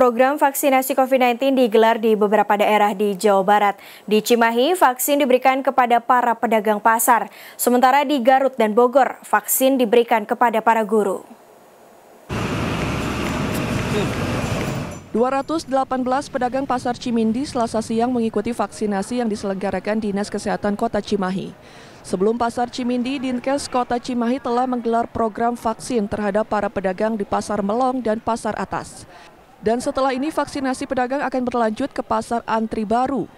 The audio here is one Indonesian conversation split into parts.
Program vaksinasi COVID-19 digelar di beberapa daerah di Jawa Barat. Di Cimahi, vaksin diberikan kepada para pedagang pasar. Sementara di Garut dan Bogor, vaksin diberikan kepada para guru. 218 pedagang pasar Cimindi selasa siang mengikuti vaksinasi yang diselenggarakan Dinas Kesehatan Kota Cimahi. Sebelum pasar Cimindi, Dinkes Kota Cimahi telah menggelar program vaksin terhadap para pedagang di Pasar Melong dan Pasar Atas. Dan setelah ini vaksinasi pedagang akan berlanjut ke pasar antri baru.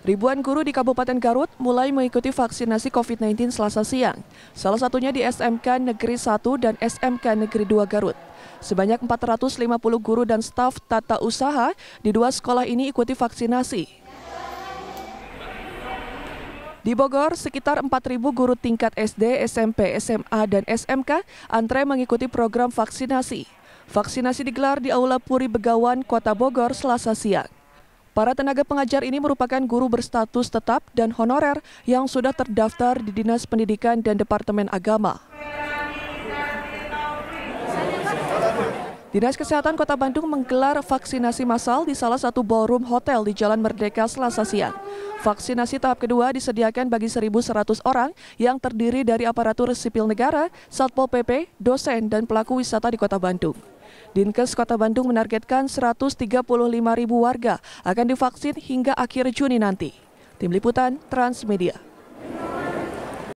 Ribuan guru di Kabupaten Garut mulai mengikuti vaksinasi COVID-19 selasa siang, salah satunya di SMK Negeri 1 dan SMK Negeri 2 Garut. Sebanyak 450 guru dan staf tata usaha di dua sekolah ini ikuti vaksinasi. Di Bogor, sekitar 4.000 guru tingkat SD, SMP, SMA, dan SMK antre mengikuti program vaksinasi. Vaksinasi digelar di Aula Puri Begawan, Kota Bogor, Selasa siang. Para tenaga pengajar ini merupakan guru berstatus tetap dan honorer yang sudah terdaftar di Dinas Pendidikan dan Departemen Agama. Dinas Kesehatan Kota Bandung menggelar vaksinasi massal di salah satu ballroom hotel di Jalan Merdeka Selasa siang. Vaksinasi tahap kedua disediakan bagi 1.100 orang yang terdiri dari aparatur sipil negara, Satpol PP, dosen, dan pelaku wisata di Kota Bandung. Dinkes Kota Bandung menargetkan 135 ribu warga akan divaksin hingga akhir Juni nanti. Tim Liputan Transmedia.